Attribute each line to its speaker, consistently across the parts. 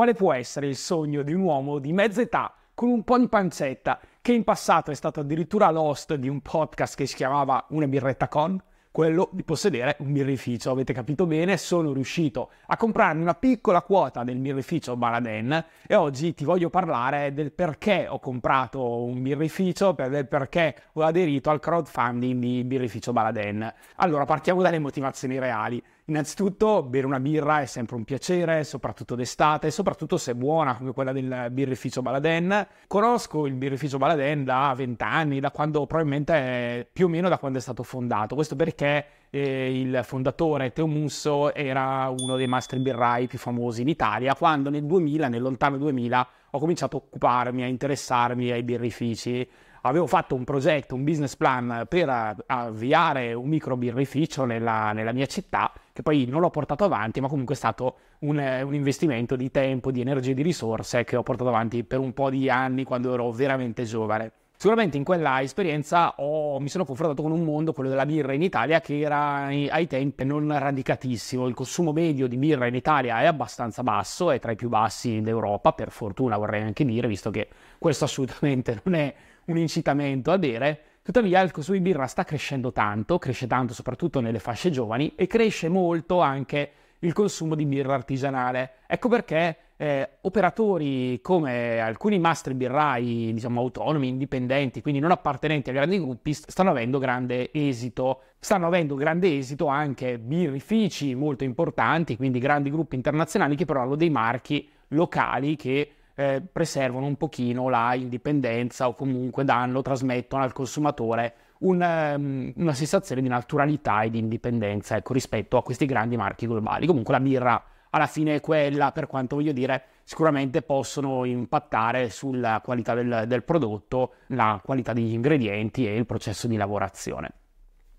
Speaker 1: Quale può essere il sogno di un uomo di mezza età con un po' di pancetta che in passato è stato addirittura l'host di un podcast che si chiamava Una birretta con? quello di possedere un birrificio. Avete capito bene, sono riuscito a comprarmi una piccola quota del birrificio Baladen e oggi ti voglio parlare del perché ho comprato un birrificio, del perché ho aderito al crowdfunding di birrificio Baladen. Allora, partiamo dalle motivazioni reali. Innanzitutto bere una birra è sempre un piacere, soprattutto d'estate, soprattutto se è buona come quella del birrificio Baladen. Conosco il birrificio Baladen da vent'anni, da quando probabilmente più o meno da quando è stato fondato. Questo perché eh, il fondatore Teo Musso era uno dei master birrai più famosi in Italia quando nel 2000, nel lontano 2000, ho cominciato a occuparmi, a interessarmi ai birrifici. Avevo fatto un progetto, un business plan per eh, avviare un micro birrificio nella, nella mia città che poi non l'ho portato avanti, ma comunque è stato un, eh, un investimento di tempo, di energie, di risorse che ho portato avanti per un po' di anni quando ero veramente giovane. Sicuramente in quella esperienza ho, mi sono confrontato con un mondo, quello della birra in Italia, che era ai tempi non radicatissimo. Il consumo medio di birra in Italia è abbastanza basso, è tra i più bassi d'Europa, per fortuna vorrei anche dire, visto che questo assolutamente non è un incitamento a bere. Tuttavia il consumo di birra sta crescendo tanto, cresce tanto soprattutto nelle fasce giovani e cresce molto anche il consumo di birra artigianale. Ecco perché eh, operatori come alcuni master birrai, diciamo autonomi, indipendenti, quindi non appartenenti a grandi gruppi, stanno avendo grande esito. Stanno avendo grande esito anche birrifici molto importanti, quindi grandi gruppi internazionali che però hanno dei marchi locali che eh, preservano un pochino la indipendenza o comunque danno, trasmettono al consumatore un, um, una sensazione di naturalità e di indipendenza ecco, rispetto a questi grandi marchi globali. Comunque la birra alla fine è quella, per quanto voglio dire, sicuramente possono impattare sulla qualità del, del prodotto, la qualità degli ingredienti e il processo di lavorazione.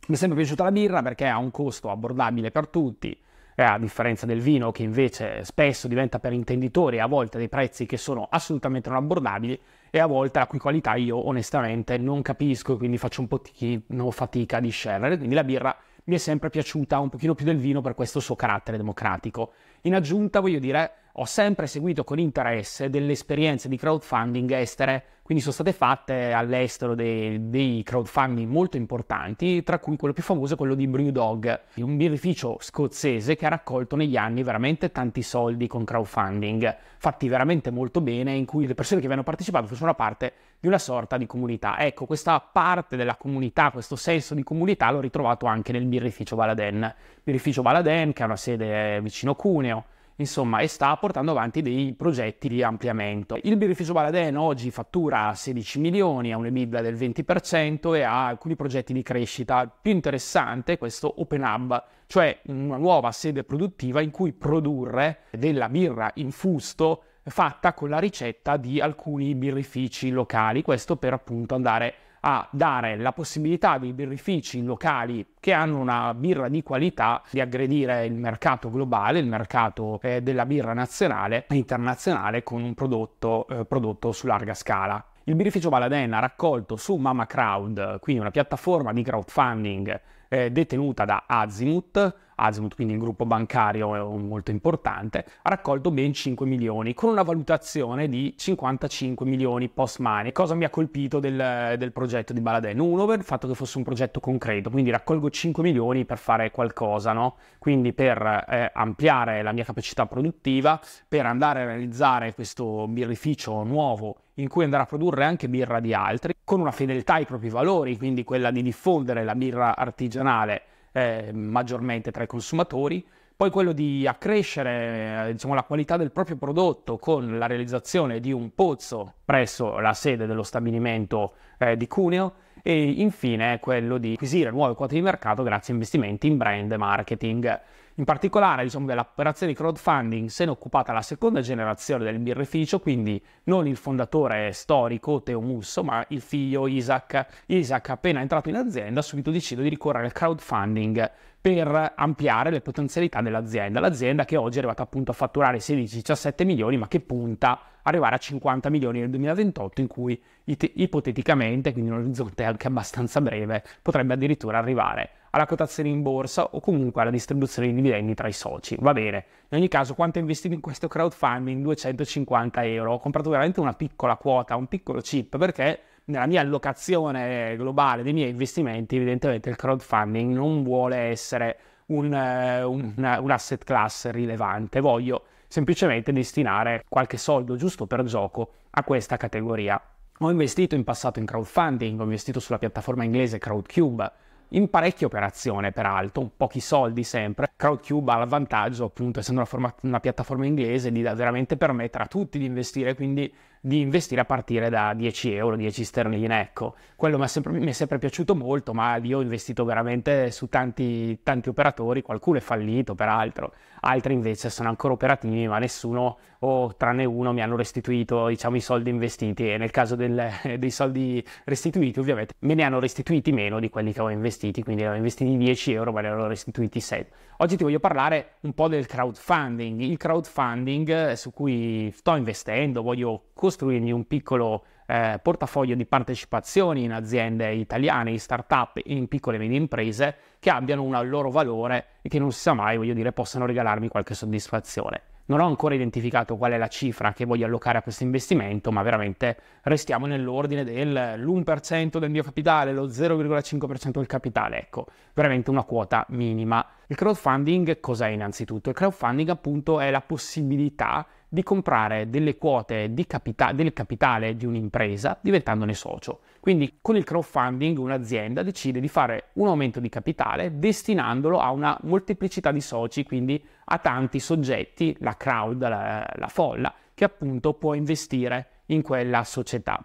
Speaker 1: Mi è sempre piaciuta la birra perché ha un costo abbordabile per tutti, eh, a differenza del vino che invece spesso diventa per intenditori a volte dei prezzi che sono assolutamente non abbordabili e a volte la cui qualità io onestamente non capisco, quindi faccio un pochino fatica a discernere, quindi la birra mi è sempre piaciuta un pochino più del vino per questo suo carattere democratico. In aggiunta voglio dire ho sempre seguito con interesse delle esperienze di crowdfunding estere, quindi sono state fatte all'estero dei, dei crowdfunding molto importanti, tra cui quello più famoso è quello di Brewdog, un birrificio scozzese che ha raccolto negli anni veramente tanti soldi con crowdfunding, fatti veramente molto bene, in cui le persone che vi hanno partecipato facevano parte di una sorta di comunità. Ecco, questa parte della comunità, questo senso di comunità l'ho ritrovato anche nel birrificio Valaden. Birrificio Valaden, che ha una sede eh, vicino Cuneo, insomma, e sta portando avanti dei progetti di ampliamento. Il birrificio Baladeno oggi fattura 16 milioni, ha un'EBITDA del 20% e ha alcuni progetti di crescita. Più interessante questo Open Hub, cioè una nuova sede produttiva in cui produrre della birra in fusto fatta con la ricetta di alcuni birrifici locali, questo per appunto andare a a dare la possibilità ai birrifici locali che hanno una birra di qualità di aggredire il mercato globale, il mercato eh, della birra nazionale e internazionale con un prodotto eh, prodotto su larga scala. Il birrificio Baladena ha raccolto su Mama Crowd, quindi una piattaforma di crowdfunding eh, detenuta da Azimut, Azimut quindi il gruppo bancario molto importante, ha raccolto ben 5 milioni con una valutazione di 55 milioni post money. Cosa mi ha colpito del, del progetto di Baladen? Uno, il fatto che fosse un progetto concreto, quindi raccolgo 5 milioni per fare qualcosa, no? quindi per eh, ampliare la mia capacità produttiva, per andare a realizzare questo birrificio nuovo in cui andrà a produrre anche birra di altri, con una fedeltà ai propri valori, quindi quella di diffondere la birra artigianale eh, maggiormente tra i consumatori, poi quello di accrescere eh, diciamo, la qualità del proprio prodotto con la realizzazione di un pozzo presso la sede dello stabilimento eh, di Cuneo, e infine quello di acquisire nuove quote di mercato grazie a investimenti in brand e marketing. In particolare, diciamo che l'operazione di crowdfunding se ne è occupata la seconda generazione del birreficio, quindi non il fondatore storico Teo Musso, ma il figlio Isaac. Isaac, appena entrato in azienda, ha subito deciso di ricorrere al crowdfunding per ampliare le potenzialità dell'azienda. L'azienda che oggi è arrivata appunto a fatturare 16-17 milioni, ma che punta ad arrivare a 50 milioni nel 2028, in cui it- ipoteticamente, quindi un orizzonte anche abbastanza breve, potrebbe addirittura arrivare alla quotazione in borsa o comunque alla distribuzione di dividendi tra i soci. Va bene, in ogni caso, quanto ho investito in questo crowdfunding? 250 euro. Ho comprato veramente una piccola quota, un piccolo chip, perché nella mia allocazione globale dei miei investimenti, evidentemente il crowdfunding non vuole essere un, eh, un, mm. un asset class rilevante, voglio semplicemente destinare qualche soldo giusto per gioco a questa categoria. Ho investito in passato in crowdfunding, ho investito sulla piattaforma inglese Crowdcube, in parecchie operazioni peraltro, pochi soldi sempre. Crowdcube ha l'avvantaggio, appunto, essendo una, forma, una piattaforma inglese, di veramente permettere a tutti di investire, quindi di investire a partire da 10 euro, 10 sterline, ecco. Quello mi è sempre, mi è sempre piaciuto molto, ma io ho investito veramente su tanti, tanti operatori, qualcuno è fallito peraltro, altri invece sono ancora operativi, ma nessuno, o tranne uno, mi hanno restituito diciamo, i soldi investiti e nel caso del, dei soldi restituiti ovviamente me ne hanno restituiti meno di quelli che ho investiti, quindi avevo investito 10 euro, ma ne hanno restituiti 7. Oggi ti voglio parlare un po' del crowdfunding, il crowdfunding su cui sto investendo, voglio costruire costruirgli un piccolo eh, portafoglio di partecipazioni in aziende italiane, in start-up, in piccole e medie imprese che abbiano un loro valore e che non si sa mai, voglio dire, possano regalarmi qualche soddisfazione. Non ho ancora identificato qual è la cifra che voglio allocare a questo investimento, ma veramente restiamo nell'ordine dell'1% del mio capitale, lo 0,5% del capitale, ecco, veramente una quota minima. Il crowdfunding cos'è innanzitutto? Il crowdfunding appunto è la possibilità di comprare delle quote di capita- del capitale di un'impresa diventandone socio. Quindi con il crowdfunding un'azienda decide di fare un aumento di capitale destinandolo a una molteplicità di soci, quindi a tanti soggetti, la crowd, la, la folla, che appunto può investire in quella società.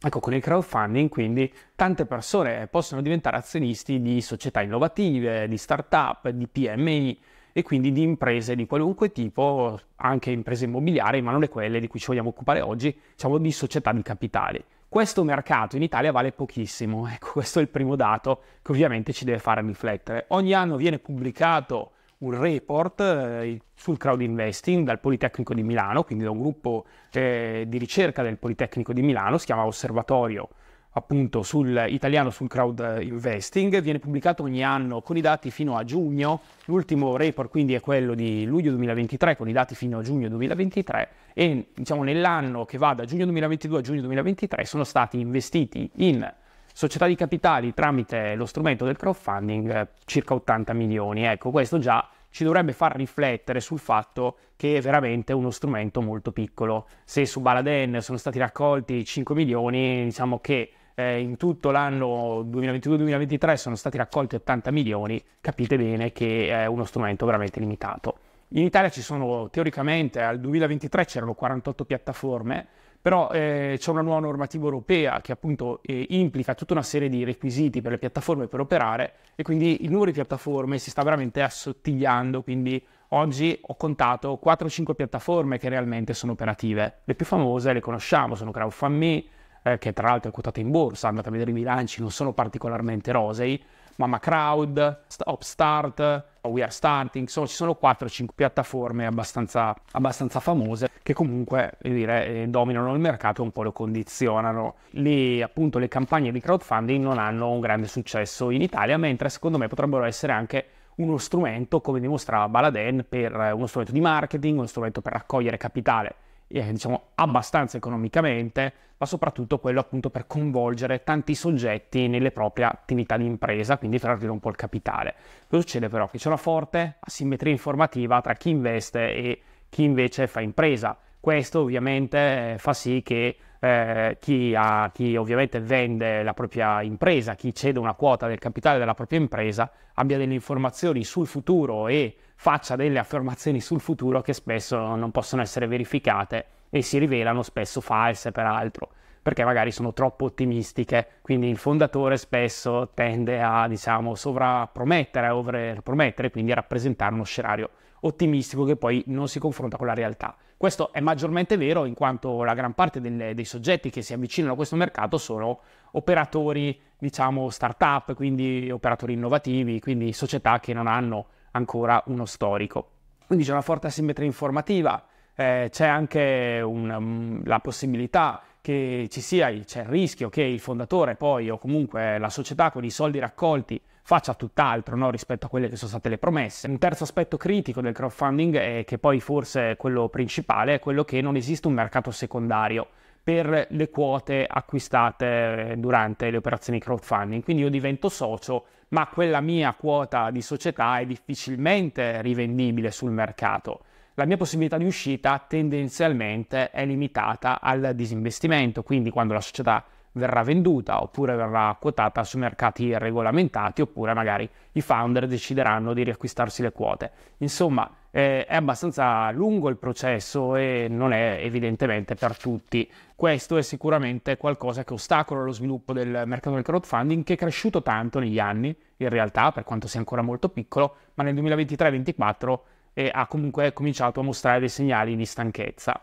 Speaker 1: Ecco, con il crowdfunding quindi tante persone possono diventare azionisti di società innovative, di start-up, di PMI, e quindi di imprese di qualunque tipo, anche imprese immobiliari, ma non le quelle di cui ci vogliamo occupare oggi, diciamo di società di capitali. Questo mercato in Italia vale pochissimo, ecco questo è il primo dato che ovviamente ci deve fare riflettere. Ogni anno viene pubblicato un report eh, sul crowd investing dal Politecnico di Milano, quindi da un gruppo eh, di ricerca del Politecnico di Milano, si chiama Osservatorio appunto sul italiano sul crowd eh, investing, viene pubblicato ogni anno con i dati fino a giugno, l'ultimo report quindi è quello di luglio 2023 con i dati fino a giugno 2023 e diciamo nell'anno che va da giugno 2022 a giugno 2023 sono stati investiti in società di capitali tramite lo strumento del crowdfunding eh, circa 80 milioni, ecco questo già ci dovrebbe far riflettere sul fatto che è veramente uno strumento molto piccolo. Se su Baladen sono stati raccolti 5 milioni, diciamo che eh, in tutto l'anno 2022-2023 sono stati raccolti 80 milioni, capite bene che è uno strumento veramente limitato. In Italia ci sono, teoricamente, al 2023 c'erano 48 piattaforme, però eh, c'è una nuova normativa europea che appunto eh, implica tutta una serie di requisiti per le piattaforme per operare e quindi il numero di piattaforme si sta veramente assottigliando, quindi oggi ho contato 4-5 piattaforme che realmente sono operative. Le più famose le conosciamo, sono CrowdFundMe, eh, che tra l'altro è quotata in borsa, andate a vedere i bilanci, non sono particolarmente rosei, Mama Crowd, Upstart, We Are Starting, insomma ci sono 4-5 piattaforme abbastanza, abbastanza, famose che comunque eh, dire, eh, dominano il mercato e un po' lo condizionano. Le, appunto, le campagne di crowdfunding non hanno un grande successo in Italia, mentre secondo me potrebbero essere anche uno strumento, come dimostrava Baladen, per eh, uno strumento di marketing, uno strumento per raccogliere capitale eh, diciamo abbastanza economicamente, ma soprattutto quello appunto per coinvolgere tanti soggetti nelle proprie attività di impresa, quindi trarre un po' il capitale. Cosa succede però? Che c'è una forte asimmetria informativa tra chi investe e chi invece fa impresa. Questo ovviamente eh, fa sì che eh, chi, ha, chi, ovviamente vende la propria impresa, chi cede una quota del capitale della propria impresa, abbia delle informazioni sul futuro e faccia delle affermazioni sul futuro che spesso non possono essere verificate e si rivelano spesso false, peraltro, perché magari sono troppo ottimistiche. Quindi il fondatore spesso tende a, diciamo, sovrappromettere, overpromettere, quindi a rappresentare uno scenario ottimistico che poi non si confronta con la realtà. Questo è maggiormente vero in quanto la gran parte delle, dei soggetti che si avvicinano a questo mercato sono operatori, diciamo, start-up, quindi operatori innovativi, quindi società che non hanno ancora uno storico. Quindi c'è una forte asimmetria informativa, eh, c'è anche un, um, la possibilità che ci sia, c'è il rischio che il fondatore poi o comunque la società con i soldi raccolti faccia tutt'altro no, rispetto a quelle che sono state le promesse. Un terzo aspetto critico del crowdfunding, e che poi forse è quello principale, è quello che non esiste un mercato secondario per le quote acquistate eh, durante le operazioni crowdfunding. Quindi io divento socio, ma quella mia quota di società è difficilmente rivendibile sul mercato. La mia possibilità di uscita tendenzialmente è limitata al disinvestimento, quindi quando la società verrà venduta oppure verrà quotata su mercati regolamentati oppure magari i founder decideranno di riacquistarsi le quote. Insomma, eh, è abbastanza lungo il processo e non è evidentemente per tutti. Questo è sicuramente qualcosa che ostacola lo sviluppo del mercato del crowdfunding che è cresciuto tanto negli anni, in realtà per quanto sia ancora molto piccolo, ma nel 2023-2024 eh, ha comunque cominciato a mostrare dei segnali di stanchezza.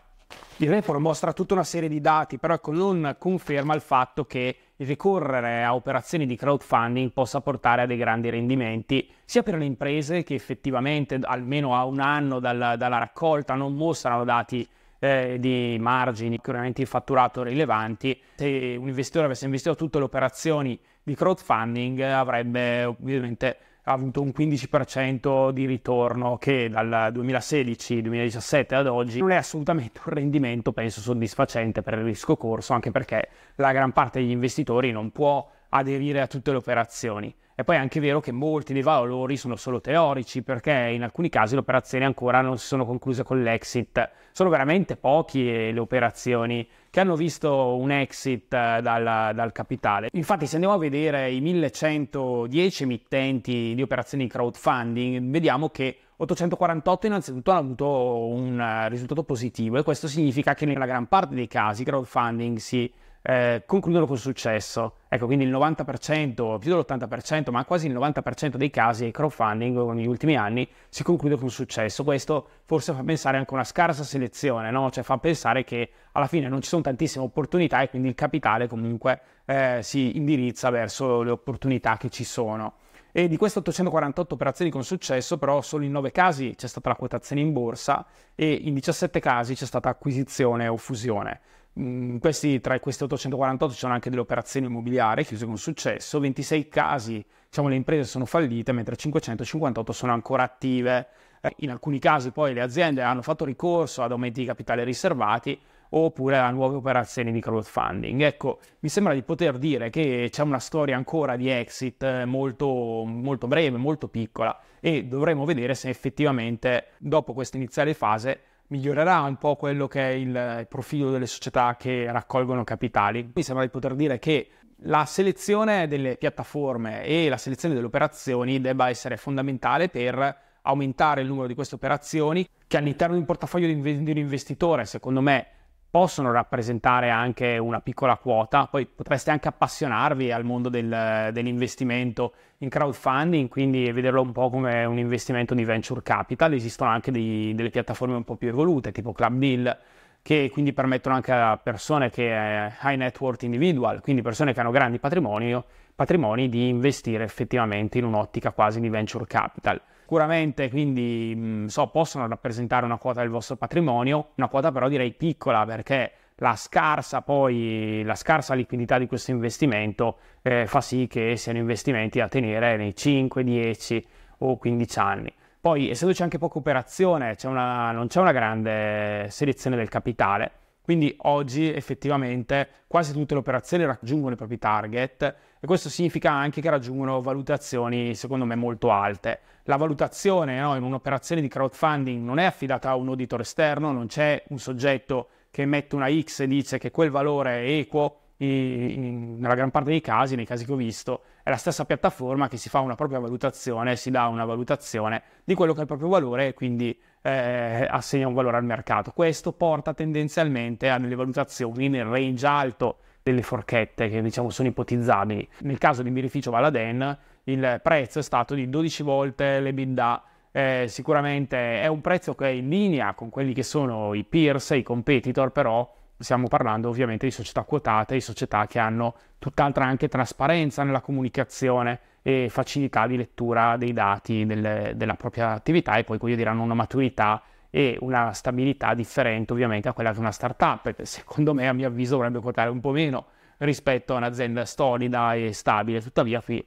Speaker 1: Il report mostra tutta una serie di dati, però ecco, non conferma il fatto che ricorrere a operazioni di crowdfunding possa portare a dei grandi rendimenti, sia per le imprese che effettivamente almeno a un anno dal, dalla raccolta non mostrano dati eh, di margini, sicuramente di fatturato rilevanti. Se un investitore avesse investito tutte le operazioni di crowdfunding eh, avrebbe ovviamente avuto un 15% di ritorno che dal 2016-2017 ad oggi non è assolutamente un rendimento penso soddisfacente per il rischio corso anche perché la gran parte degli investitori non può aderire a tutte le operazioni. E poi è anche vero che molti dei valori sono solo teorici, perché in alcuni casi le operazioni ancora non si sono concluse con l'exit. Sono veramente poche eh, le operazioni che hanno visto un exit eh, dal, dal capitale. Infatti, se andiamo a vedere i 1110 emittenti di operazioni di crowdfunding, vediamo che 848 innanzitutto hanno avuto un eh, risultato positivo e questo significa che nella gran parte dei casi crowdfunding si eh, concludono con successo. Ecco, quindi il 90%, più dell'80%, ma quasi il 90% dei casi di crowdfunding negli ultimi anni si conclude con successo. Questo forse fa pensare anche a una scarsa selezione, no? cioè fa pensare che alla fine non ci sono tantissime opportunità e quindi il capitale comunque eh, si indirizza verso le opportunità che ci sono. E di queste 848 operazioni con successo, però solo in 9 casi c'è stata la quotazione in borsa e in 17 casi c'è stata acquisizione o fusione. Mm, questi, tra questi 848 ci sono anche delle operazioni immobiliari chiuse con successo, 26 casi diciamo, le imprese sono fallite mentre 558 sono ancora attive. Eh, in alcuni casi poi le aziende hanno fatto ricorso ad aumenti di capitale riservati oppure a nuove operazioni di crowdfunding. Ecco, mi sembra di poter dire che c'è una storia ancora di exit eh, molto, molto breve, molto piccola e dovremo vedere se effettivamente dopo questa iniziale fase migliorerà un po' quello che è il profilo delle società che raccolgono capitali. Mi sembra di poter dire che la selezione delle piattaforme e la selezione delle operazioni debba essere fondamentale per aumentare il numero di queste operazioni che all'interno di un portafoglio di un investitore, secondo me, possono rappresentare anche una piccola quota, poi potreste anche appassionarvi al mondo del, dell'investimento in crowdfunding, quindi vederlo un po' come un investimento di venture capital, esistono anche dei, delle piattaforme un po' più evolute, tipo Club Deal, che quindi permettono anche a persone che eh, high net worth individual, quindi persone che hanno grandi patrimoni, patrimoni di investire effettivamente in un'ottica quasi di venture capital. Sicuramente quindi so, possono rappresentare una quota del vostro patrimonio, una quota però direi piccola perché la scarsa, poi, la scarsa liquidità di questo investimento eh, fa sì che siano investimenti da tenere nei 5, 10 o 15 anni. Poi essendoci anche poca operazione, c'è una, non c'è una grande selezione del capitale, quindi oggi effettivamente quasi tutte le operazioni raggiungono i propri target e questo significa anche che raggiungono valutazioni secondo me molto alte. La valutazione no, in un'operazione di crowdfunding non è affidata a un auditor esterno, non c'è un soggetto che mette una X e dice che quel valore è equo nella gran parte dei casi, nei casi che ho visto, è la stessa piattaforma che si fa una propria valutazione, si dà una valutazione di quello che è il proprio valore e quindi eh, assegna un valore al mercato. Questo porta tendenzialmente a delle valutazioni nel range alto delle forchette che diciamo sono ipotizzabili. Nel caso di birrificio Valaden il prezzo è stato di 12 volte l'EBITDA eh, sicuramente è un prezzo che è in linea con quelli che sono i peers, i competitor, però stiamo parlando ovviamente di società quotate, di società che hanno tutt'altra anche trasparenza nella comunicazione e facilità di lettura dei dati del, della propria attività e poi voglio dire hanno una maturità e una stabilità differente ovviamente a quella di una startup, perché secondo me a mio avviso dovrebbe quotare un po' meno rispetto a un'azienda solida e stabile, tuttavia qui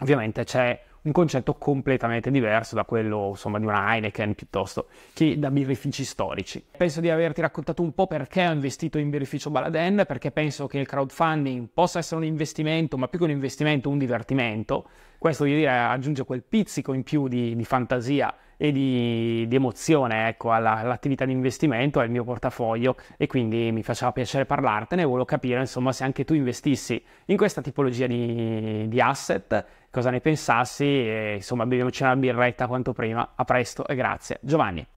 Speaker 1: ovviamente c'è un concetto completamente diverso da quello insomma, di una Heineken piuttosto che da birrifici storici. Penso di averti raccontato un po' perché ho investito in birrificio Baladen, perché penso che il crowdfunding possa essere un investimento, ma più che un investimento, un divertimento. Questo voglio dire aggiunge quel pizzico in più di, di fantasia e di, di emozione ecco, alla, all'attività di investimento, al mio portafoglio e quindi mi faceva piacere parlartene e volevo capire insomma se anche tu investissi in questa tipologia di, di asset cosa ne pensassi e insomma beviamoci una birretta quanto prima. A presto e grazie. Giovanni.